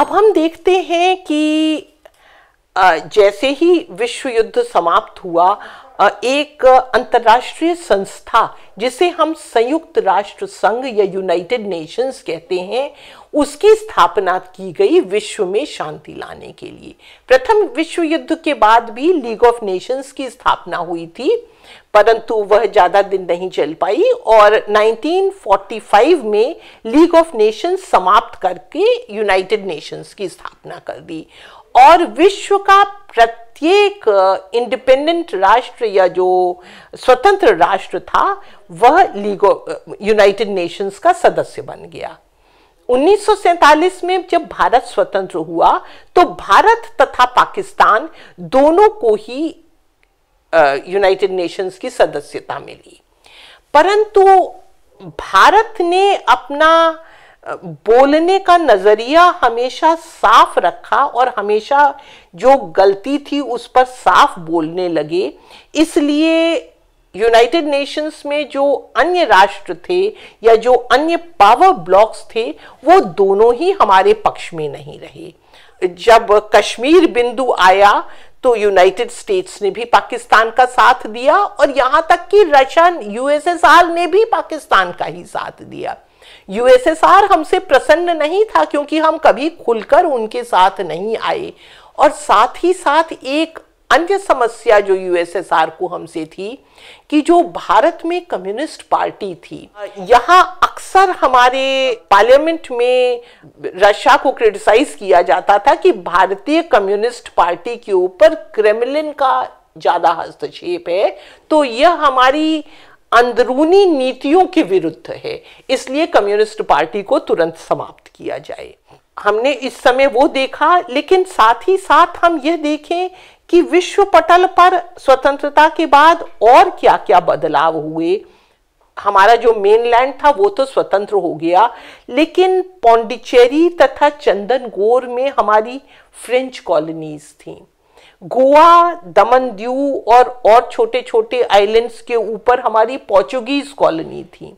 अब हम देखते हैं कि जैसे ही विश्व युद्ध समाप्त हुआ एक अंतर्राष्ट्रीय संस्था जिसे हम संयुक्त राष्ट्र संघ या यूनाइटेड नेशंस कहते हैं उसकी स्थापना की गई विश्व में शांति लाने के लिए प्रथम विश्व युद्ध के बाद भी लीग ऑफ नेशंस की स्थापना हुई थी परंतु वह ज़्यादा दिन नहीं चल पाई और 1945 में लीग ऑफ नेशंस समाप्त करके यूनाइटेड नेशंस की स्थापना कर दी और विश्व का प्रत्येक इंडिपेंडेंट राष्ट्र या जो स्वतंत्र राष्ट्र था वह लीग ऑफ यूनाइटेड नेशंस का सदस्य बन गया 1947 में जब भारत स्वतंत्र हुआ तो भारत तथा पाकिस्तान दोनों को ही यूनाइटेड नेशंस की सदस्यता मिली परंतु भारत ने अपना बोलने का नज़रिया हमेशा साफ रखा और हमेशा जो गलती थी उस पर साफ बोलने लगे इसलिए यूनाइटेड नेशंस में जो अन्य राष्ट्र थे या जो अन्य पावर ब्लॉक्स थे वो दोनों ही हमारे पक्ष में नहीं रहे जब कश्मीर बिंदु आया तो यूनाइटेड स्टेट्स ने भी पाकिस्तान का साथ दिया और यहाँ तक कि रशियन यूएसएसआर ने भी पाकिस्तान का ही साथ दिया यूएसएसआर हमसे प्रसन्न नहीं था क्योंकि हम कभी खुलकर उनके साथ नहीं आए और साथ ही साथ एक अन्य समस्या जो यूएसएसआर को हमसे थी कि जो भारत में कम्युनिस्ट पार्टी थी यहाँ अक्सर हमारे पार्लियामेंट में रशिया को क्रिटिसाइज किया जाता था कि भारतीय कम्युनिस्ट पार्टी के ऊपर क्रेमलिन का ज्यादा हस्तक्षेप है तो यह हमारी अंदरूनी नीतियों के विरुद्ध है इसलिए कम्युनिस्ट पार्टी को तुरंत समाप्त किया जाए हमने इस समय वो देखा लेकिन साथ ही साथ हम यह देखें कि विश्व पटल पर स्वतंत्रता के बाद और क्या क्या बदलाव हुए हमारा जो मेनलैंड था वो तो स्वतंत्र हो गया लेकिन पौंडिचेरी तथा चंदन गोर में हमारी फ्रेंच कॉलोनीज थी गोवा दमन दीव और और छोटे छोटे आइलैंड्स के ऊपर हमारी पोर्चुगीज कॉलोनी थी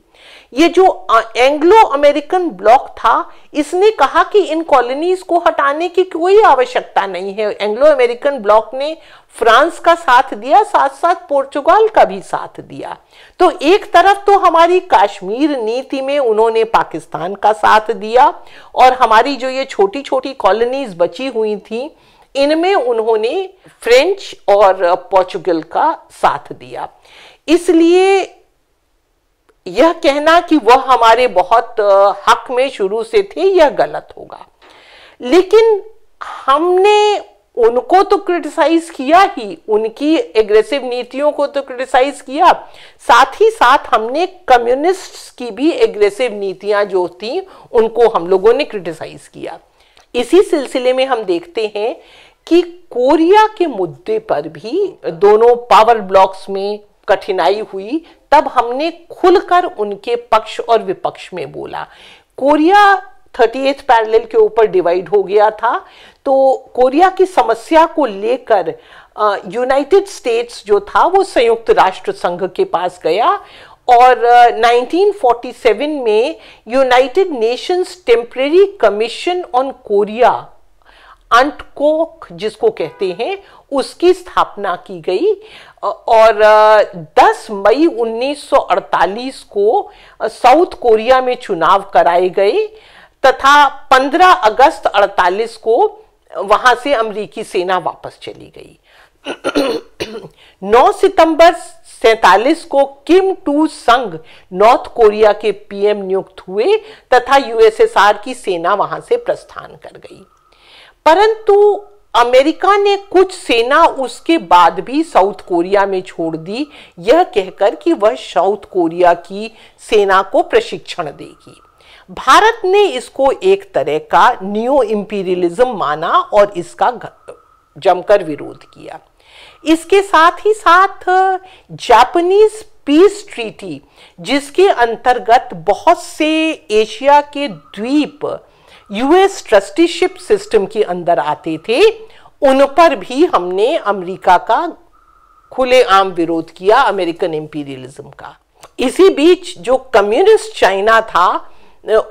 ये जो एंग्लो अमेरिकन ब्लॉक था इसने कहा कि इन कॉलोनीज को हटाने की कोई आवश्यकता नहीं है एंग्लो अमेरिकन ब्लॉक ने फ्रांस का साथ दिया साथ साथ पोर्चुगाल का भी साथ दिया तो एक तरफ तो हमारी कश्मीर नीति में उन्होंने पाकिस्तान का साथ दिया और हमारी जो ये छोटी छोटी कॉलोनीज बची हुई थी इनमें उन्होंने फ्रेंच और पोर्चुगल का साथ दिया इसलिए यह कहना कि वह हमारे बहुत हक में शुरू से थे यह गलत होगा लेकिन हमने उनको तो क्रिटिसाइज किया ही उनकी एग्रेसिव नीतियों को तो क्रिटिसाइज किया साथ ही साथ हमने कम्युनिस्ट्स की भी एग्रेसिव नीतियां जो थी उनको हम लोगों ने क्रिटिसाइज किया इसी सिलसिले में हम देखते हैं कि कोरिया के मुद्दे पर भी दोनों पावर ब्लॉक्स में कठिनाई हुई तब हमने खुलकर उनके पक्ष और विपक्ष में बोला कोरिया थर्टी एथ पैरल के ऊपर डिवाइड हो गया था तो कोरिया की समस्या को लेकर यूनाइटेड स्टेट्स जो था वो संयुक्त राष्ट्र संघ के पास गया और uh, 1947 में United Nations temporary commission on Korea अंटकोक जिसको कहते हैं उसकी स्थापना की गई और 10 मई 1948 को साउथ कोरिया में चुनाव कराए गए तथा 15 अगस्त 48 को वहां से अमेरिकी सेना वापस चली गई 9 सितंबर सैतालीस को किम टू संघ नॉर्थ कोरिया के पीएम नियुक्त हुए तथा यूएसएसआर की सेना वहां से प्रस्थान कर गई परंतु अमेरिका ने कुछ सेना उसके बाद भी साउथ कोरिया में छोड़ दी यह कहकर कि वह साउथ कोरिया की सेना को प्रशिक्षण देगी भारत ने इसको एक तरह का न्यू इम्पीरियलिज्म माना और इसका जमकर विरोध किया इसके साथ ही साथ जापानीज पीस ट्रीटी जिसके अंतर्गत बहुत से एशिया के द्वीप यूएस ट्रस्टीशिप सिस्टम के अंदर आते थे उन पर भी हमने अमेरिका का खुलेआम विरोध किया अमेरिकन इंपीरियलिज्म का इसी बीच जो कम्युनिस्ट चाइना था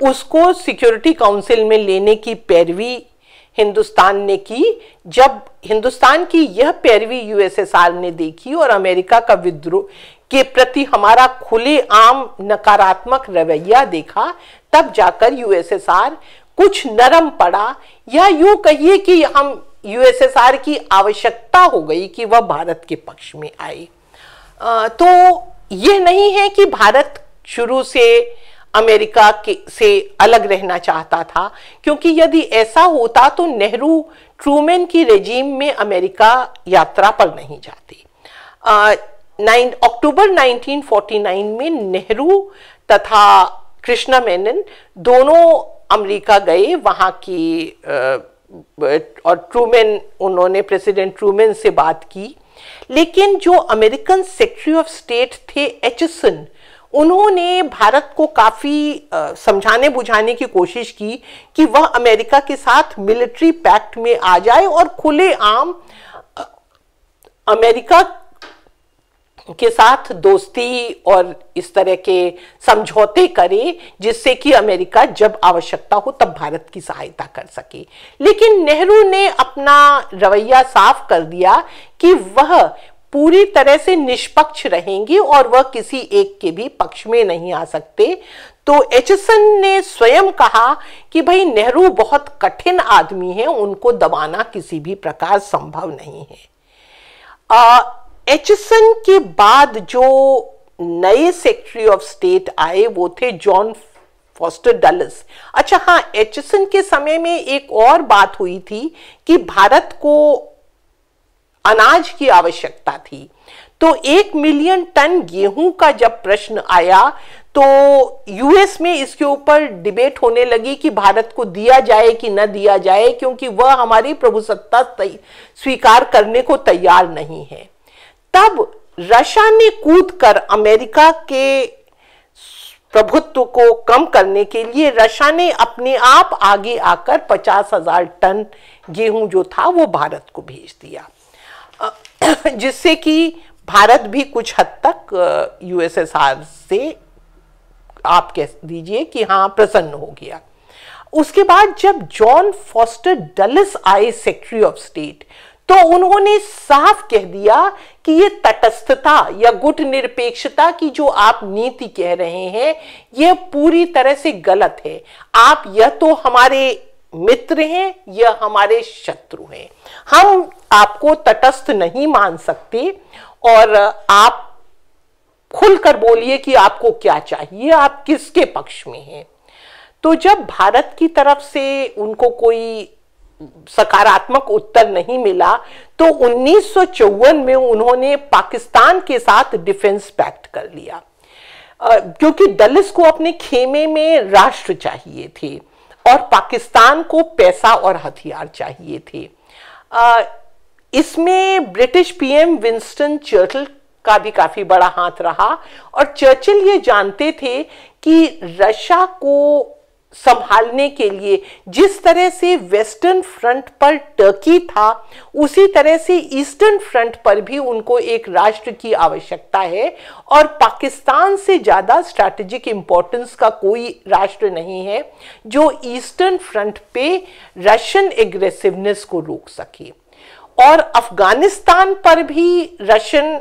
उसको सिक्योरिटी काउंसिल में लेने की पैरवी हिंदुस्तान ने की जब हिंदुस्तान की यह पैरवी यूएसएसआर ने देखी और अमेरिका का विद्रोह के प्रति हमारा खुलेआम नकारात्मक रवैया देखा तब जाकर यूएसएसआर कुछ नरम पड़ा या यूं कहिए कि हम यूएसएसआर की आवश्यकता हो गई कि वह भारत के पक्ष में आए आ, तो यह नहीं है कि भारत शुरू से अमेरिका के से अलग रहना चाहता था क्योंकि यदि ऐसा होता तो नेहरू ट्रूमैन की रेजीम में अमेरिका यात्रा पर नहीं जाती नाइन अक्टूबर 1949 में नेहरू तथा कृष्णा मेनन दोनों अमेरिका गए वहाँ की और ट्रूमेन उन्होंने प्रेसिडेंट ट्रूमेन से बात की लेकिन जो अमेरिकन सेक्रेटरी ऑफ स्टेट थे एचसन उन्होंने भारत को काफ़ी समझाने बुझाने की कोशिश की कि वह अमेरिका के साथ मिलिट्री पैक्ट में आ जाए और खुले आम अमेरिका के साथ दोस्ती और इस तरह के समझौते करें जिससे कि अमेरिका जब आवश्यकता हो तब भारत की सहायता कर सके लेकिन नेहरू ने अपना रवैया साफ कर दिया कि वह पूरी तरह से निष्पक्ष रहेंगे और वह किसी एक के भी पक्ष में नहीं आ सकते तो एचसन ने स्वयं कहा कि भाई नेहरू बहुत कठिन आदमी हैं उनको दबाना किसी भी प्रकार संभव नहीं है आ, एचसन के बाद जो नए सेक्रेटरी ऑफ स्टेट आए वो थे जॉन फॉस्टर डलस अच्छा हाँ एचसन के समय में एक और बात हुई थी कि भारत को अनाज की आवश्यकता थी तो एक मिलियन टन गेहूं का जब प्रश्न आया तो यूएस में इसके ऊपर डिबेट होने लगी कि भारत को दिया जाए कि न दिया जाए क्योंकि वह हमारी प्रभुसत्ता स्वीकार करने को तैयार नहीं है तब रशा ने कूदकर अमेरिका के प्रभुत्व को कम करने के लिए रशा ने अपने आप आगे आकर पचास हजार टन गेहूं जो था वो भारत को भेज दिया जिससे कि भारत भी कुछ हद तक यूएसएसआर से आप कह दीजिए कि हाँ प्रसन्न हो गया उसके बाद जब जॉन फॉस्टर डलस आए सेक्रेटरी ऑफ स्टेट तो उन्होंने साफ कह दिया कि ये तटस्थता या गुट निरपेक्षता की जो आप नीति कह रहे हैं यह पूरी तरह से गलत है आप यह तो हमारे मित्र हैं यह हमारे शत्रु हैं हम आपको तटस्थ नहीं मान सकते और आप खुलकर बोलिए कि आपको क्या चाहिए आप किसके पक्ष में हैं तो जब भारत की तरफ से उनको कोई सकारात्मक उत्तर नहीं मिला तो उन्नीस में उन्होंने पाकिस्तान के साथ डिफेंस पैक्ट कर लिया क्योंकि दलित को अपने खेमे में राष्ट्र चाहिए थे और पाकिस्तान को पैसा और हथियार चाहिए थे इसमें ब्रिटिश पीएम विंस्टन चर्चिल का भी काफी बड़ा हाथ रहा और चर्चिल ये जानते थे कि रशिया को संभालने के लिए जिस तरह से वेस्टर्न फ्रंट पर टर्की था उसी तरह से ईस्टर्न फ्रंट पर भी उनको एक राष्ट्र की आवश्यकता है और पाकिस्तान से ज़्यादा स्ट्रैटेजिक इम्पोर्टेंस का कोई राष्ट्र नहीं है जो ईस्टर्न फ्रंट पे रशियन एग्रेसिवनेस को रोक सके और अफगानिस्तान पर भी रशियन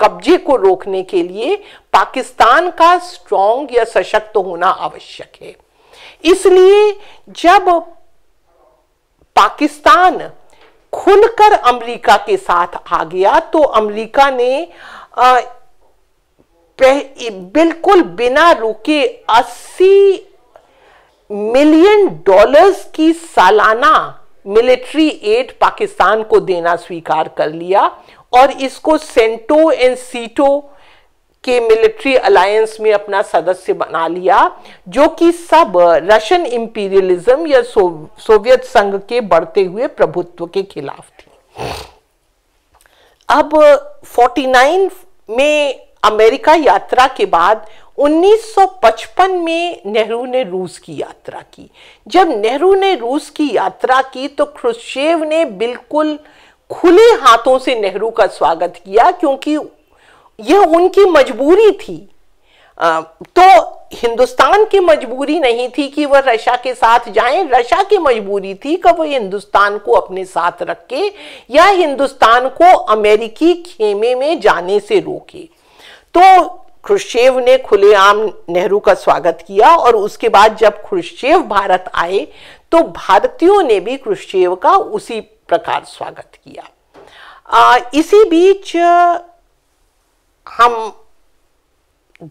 कब्जे को रोकने के लिए पाकिस्तान का स्ट्रॉन्ग या सशक्त होना आवश्यक है इसलिए जब पाकिस्तान खुलकर अमेरिका के साथ आ गया तो अमेरिका ने आ, बिल्कुल बिना रुके 80 मिलियन डॉलर्स की सालाना मिलिट्री एड पाकिस्तान को देना स्वीकार कर लिया और इसको सेंटो एंड सीटो के मिलिट्री अलायंस में अपना सदस्य बना लिया जो कि सब रशियन इंपीरियलिज्म या सो, सोवियत संघ के बढ़ते हुए प्रभुत्व के खिलाफ थी अब 49 में अमेरिका यात्रा के बाद 1955 में नेहरू ने रूस की यात्रा की जब नेहरू ने रूस की यात्रा की तो क्रुशेव ने बिल्कुल खुले हाथों से नेहरू का स्वागत किया क्योंकि यह उनकी मजबूरी थी तो हिंदुस्तान की मजबूरी नहीं थी कि वह रशिया के साथ जाएं रशा की मजबूरी थी कि वह हिंदुस्तान को अपने साथ रखे या हिंदुस्तान को अमेरिकी खेमे में जाने से रोके तो खुर्शेव ने खुलेआम नेहरू का स्वागत किया और उसके बाद जब खुशचेव भारत आए तो भारतीयों ने भी खुर्शेव का उसी प्रकार स्वागत किया आ, इसी बीच हम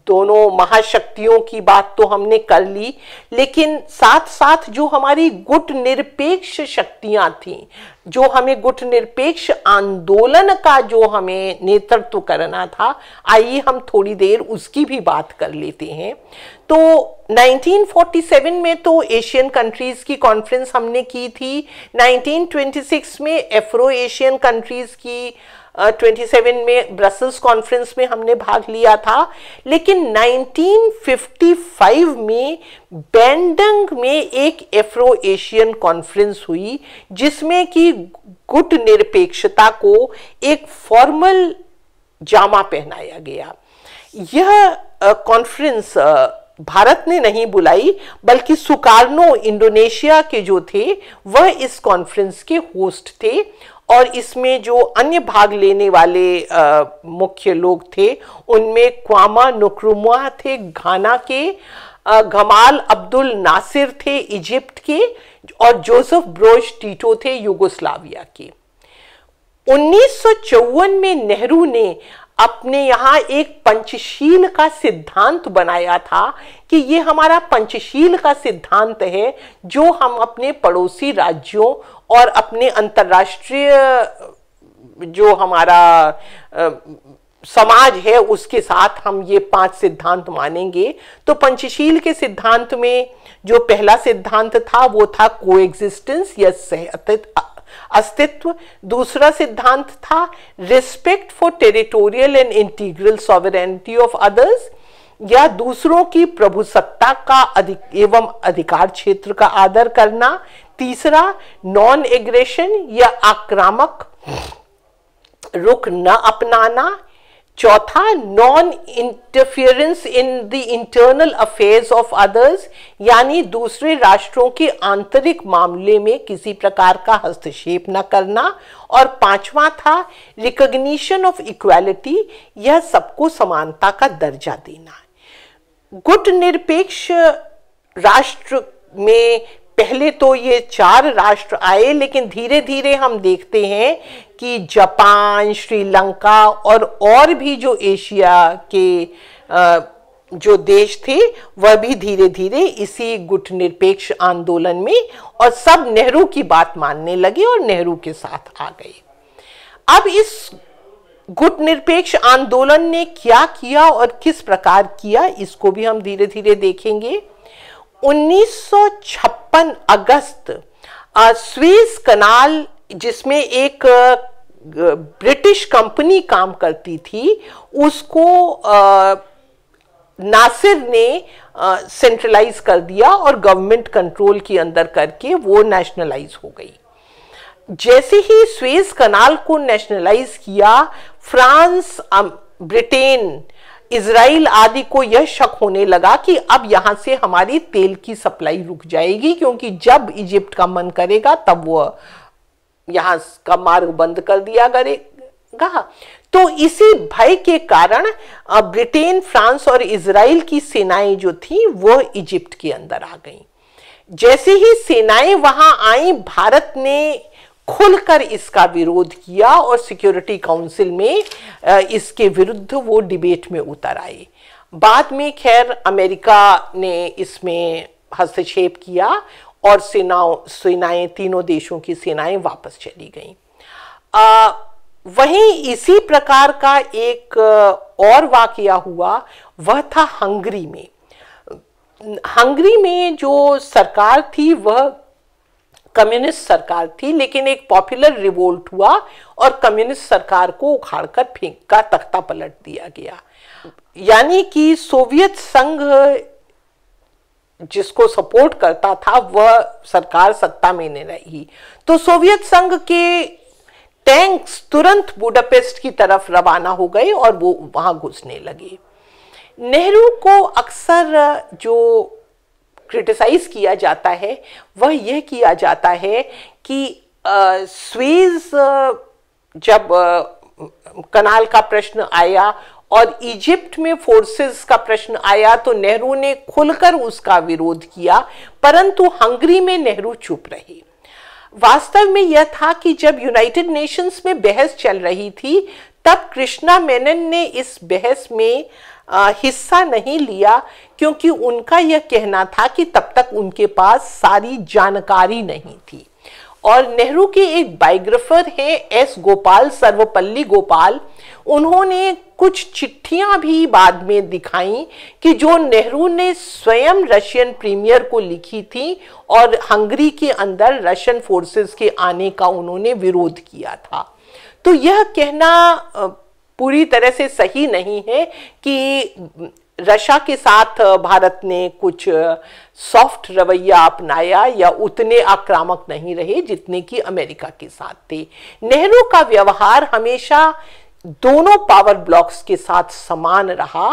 दोनों महाशक्तियों की बात तो हमने कर ली लेकिन साथ साथ जो हमारी गुट निरपेक्ष शक्तियां थी जो हमें गुट निरपेक्ष आंदोलन का जो हमें नेतृत्व करना था आइए हम थोड़ी देर उसकी भी बात कर लेते हैं तो 1947 में तो एशियन कंट्रीज़ की कॉन्फ्रेंस हमने की थी 1926 में एफ्रो एशियन कंट्रीज़ की 27 में ब्रसल्स कॉन्फ्रेंस में हमने भाग लिया था लेकिन 1955 में बैंडंग में एक एफ्रो एशियन कॉन्फ्रेंस हुई जिसमें कि गुट निरपेक्षता को एक फॉर्मल जामा पहनाया गया यह कॉन्फ्रेंस भारत ने नहीं बुलाई बल्कि सुकार्नो इंडोनेशिया के जो थे वह इस कॉन्फ्रेंस के होस्ट थे और इसमें जो अन्य भाग लेने वाले आ, मुख्य लोग थे उनमें क्वामा नुक्रुमा थे घाना के घमाल अब्दुल नासिर थे इजिप्ट के और जोसेफ ब्रोज टीटो थे युगोस्लाविया के उन्नीस में नेहरू ने अपने यहाँ एक पंचशील का सिद्धांत बनाया था कि ये हमारा पंचशील का सिद्धांत है जो हम अपने पड़ोसी राज्यों और अपने अंतर्राष्ट्रीय जो हमारा आ, समाज है उसके साथ हम ये पांच सिद्धांत मानेंगे तो पंचशील के सिद्धांत में जो पहला सिद्धांत था वो था को या सह अस्तित्व दूसरा सिद्धांत था respect for territorial and integral sovereignty of others या दूसरों की प्रभुसत्ता का अधिक एवं अधिकार क्षेत्र का आदर करना तीसरा नॉन एग्रेशन या आक्रामक रुख न अपनाना चौथा non interference in the internal affairs of others यानी दूसरे राष्ट्रों के आंतरिक मामले में किसी प्रकार का हस्तक्षेप न करना और पांचवा था रिकग्निशन ऑफ इक्वालिटी यह सबको समानता का दर्जा देना गुट निरपेक्ष राष्ट्र में पहले तो ये चार राष्ट्र आए लेकिन धीरे धीरे हम देखते हैं कि जापान श्रीलंका और और भी जो एशिया के जो देश थे वह भी धीरे धीरे इसी गुट निरपेक्ष आंदोलन में और सब नेहरू की बात मानने लगे और नेहरू के साथ आ गए अब इस गुट निरपेक्ष आंदोलन ने क्या किया और किस प्रकार किया इसको भी हम धीरे धीरे देखेंगे 1956 अगस्त स्वीज कनाल जिसमें एक ब्रिटिश कंपनी काम करती थी उसको आ, नासिर ने सेंट्रलाइज कर दिया और गवर्नमेंट कंट्रोल के अंदर करके वो नेशनलाइज हो गई जैसे ही स्वेज कनाल को नेशनलाइज किया फ्रांस ब्रिटेन इसराइल आदि को यह शक होने लगा कि अब यहां से हमारी तेल की सप्लाई रुक जाएगी क्योंकि जब इजिप्ट का मन करेगा तब वह यहां का मार्ग बंद कर दिया करेगा तो इसी भय के कारण ब्रिटेन फ्रांस और इसराइल की सेनाएं जो थी वो इजिप्ट के अंदर आ गईं जैसे ही सेनाएं वहां आई भारत ने खुलकर इसका विरोध किया और सिक्योरिटी काउंसिल में इसके विरुद्ध वो डिबेट में उतर आए बाद में खैर अमेरिका ने इसमें हस्तक्षेप किया और सेनाओं सेनाएं तीनों देशों की सेनाएं वापस चली गईं वहीं इसी प्रकार का एक और वाक्य हुआ वह था हंगरी में हंगरी में जो सरकार थी वह कम्युनिस्ट सरकार थी लेकिन एक पॉपुलर रिवोल्ट हुआ और कम्युनिस्ट सरकार को उखाड़कर फेंक का तख्ता पलट दिया गया यानी कि सोवियत संघ जिसको सपोर्ट करता था वह सरकार सत्ता में नहीं रही तो सोवियत संघ के टैंक्स तुरंत बुडापेस्ट की तरफ रवाना हो गए और वो वहाँ घुसने लगे नेहरू को अक्सर जो क्रिटिसाइज किया जाता है वह यह किया जाता है कि स्वीज जब कनाल का प्रश्न आया और इजिप्ट में फोर्सेस का प्रश्न आया तो नेहरू ने खुलकर उसका विरोध किया परंतु हंगरी में नेहरू चुप रहे वास्तव में यह था कि जब यूनाइटेड नेशंस में बहस चल रही थी तब कृष्णा मेनन ने इस बहस में हिस्सा नहीं लिया क्योंकि उनका यह कहना था कि तब तक उनके पास सारी जानकारी नहीं थी और नेहरू के एक बायोग्राफर हैं एस गोपाल सर्वपल्ली गोपाल उन्होंने कुछ चिट्ठियां भी बाद में दिखाई कि जो नेहरू ने स्वयं रशियन प्रीमियर को लिखी थी और हंगरी के अंदर रशियन फोर्सेस के आने का उन्होंने विरोध किया था तो यह कहना पूरी तरह से सही नहीं है कि रशा के साथ भारत ने कुछ सॉफ्ट रवैया अपनाया या उतने आक्रामक नहीं रहे जितने कि अमेरिका के साथ थे नेहरू का व्यवहार हमेशा दोनों पावर ब्लॉक्स के साथ समान रहा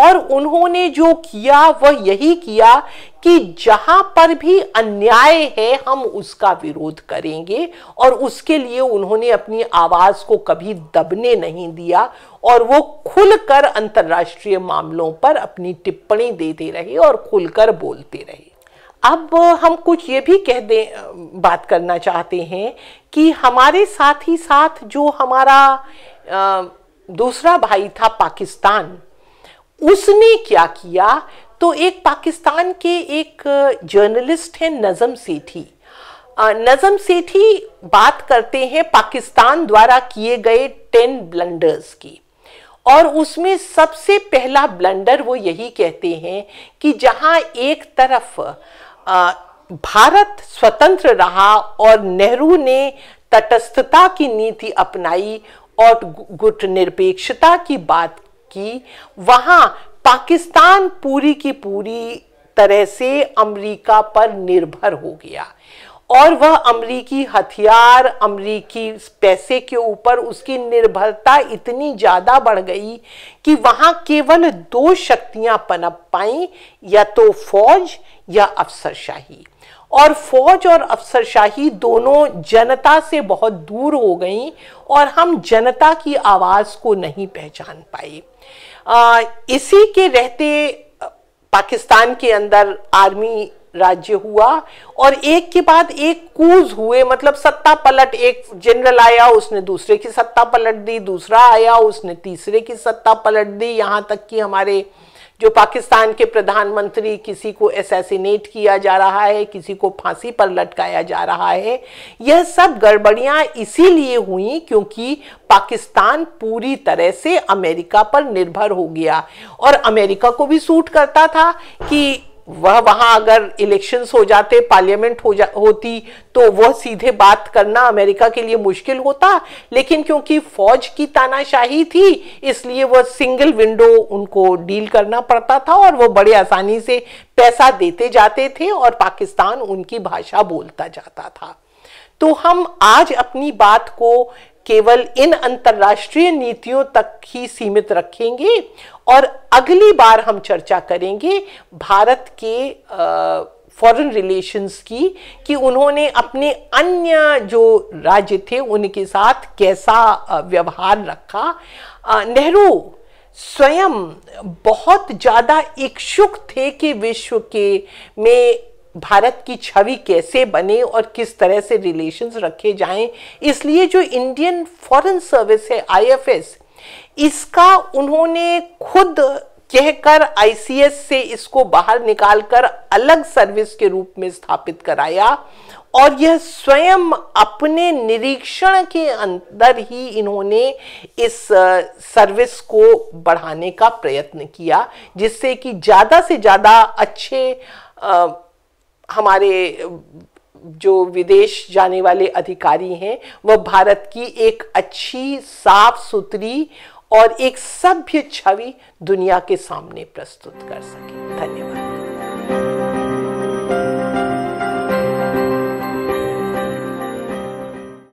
और उन्होंने जो किया वह यही किया कि जहां पर भी अन्याय है हम उसका विरोध करेंगे और उसके लिए उन्होंने अपनी आवाज को कभी दबने नहीं दिया और वो खुलकर अंतर्राष्ट्रीय मामलों पर अपनी टिप्पणी देते रहे और खुलकर बोलते रहे अब हम कुछ ये भी कह दें बात करना चाहते हैं कि हमारे साथ ही साथ जो हमारा दूसरा भाई था पाकिस्तान उसने क्या किया तो एक पाकिस्तान के एक जर्नलिस्ट हैं नज़म सेठी नज़म सेठी बात करते हैं पाकिस्तान द्वारा किए गए टेन ब्लंडर्स की और उसमें सबसे पहला ब्लंडर वो यही कहते हैं कि जहां एक तरफ भारत स्वतंत्र रहा और नेहरू ने तटस्थता की नीति अपनाई और गुट निरपेक्षता की बात की वहाँ पाकिस्तान पूरी की पूरी तरह से अमेरिका पर निर्भर हो गया और वह अमेरिकी हथियार अमेरिकी पैसे के ऊपर उसकी निर्भरता इतनी ज़्यादा बढ़ गई कि वहाँ केवल दो शक्तियाँ पनप पाई या तो फौज या अफसरशाही और फौज और अफसरशाही दोनों जनता से बहुत दूर हो गई और हम जनता की आवाज़ को नहीं पहचान पाए इसी के रहते पाकिस्तान के अंदर आर्मी राज्य हुआ और एक के बाद एक कूज हुए मतलब सत्ता पलट एक जनरल आया उसने दूसरे की सत्ता पलट दी दूसरा आया उसने तीसरे की सत्ता पलट दी यहाँ तक कि हमारे जो पाकिस्तान के प्रधानमंत्री किसी को एसेसिनेट किया जा रहा है किसी को फांसी पर लटकाया जा रहा है यह सब गड़बड़ियां इसीलिए हुई क्योंकि पाकिस्तान पूरी तरह से अमेरिका पर निर्भर हो गया और अमेरिका को भी सूट करता था कि वह वहां अगर इलेक्शंस हो जाते पार्लियामेंट हो जा होती तो वह सीधे बात करना अमेरिका के लिए मुश्किल होता लेकिन क्योंकि फौज की तानाशाही थी इसलिए वह सिंगल विंडो उनको डील करना पड़ता था और वह बड़े आसानी से पैसा देते जाते थे और पाकिस्तान उनकी भाषा बोलता जाता था तो हम आज अपनी बात को केवल इन अंतर्राष्ट्रीय नीतियों तक ही सीमित रखेंगे और अगली बार हम चर्चा करेंगे भारत के फॉरेन रिलेशंस की कि उन्होंने अपने अन्य जो राज्य थे उनके साथ कैसा व्यवहार रखा नेहरू स्वयं बहुत ज़्यादा इच्छुक थे कि विश्व के में भारत की छवि कैसे बने और किस तरह से रिलेशंस रखे जाएं इसलिए जो इंडियन फॉरेन सर्विस है आईएफएस इसका उन्होंने खुद कहकर आईसीएस से इसको बाहर निकालकर अलग सर्विस के रूप में स्थापित कराया और यह स्वयं अपने निरीक्षण के अंदर ही इन्होंने इस सर्विस को बढ़ाने का प्रयत्न किया जिससे कि ज़्यादा से ज़्यादा अच्छे हमारे जो विदेश जाने वाले अधिकारी हैं वह भारत की एक अच्छी साफ सुथरी और एक सभ्य छवि दुनिया के सामने प्रस्तुत कर सके धन्यवाद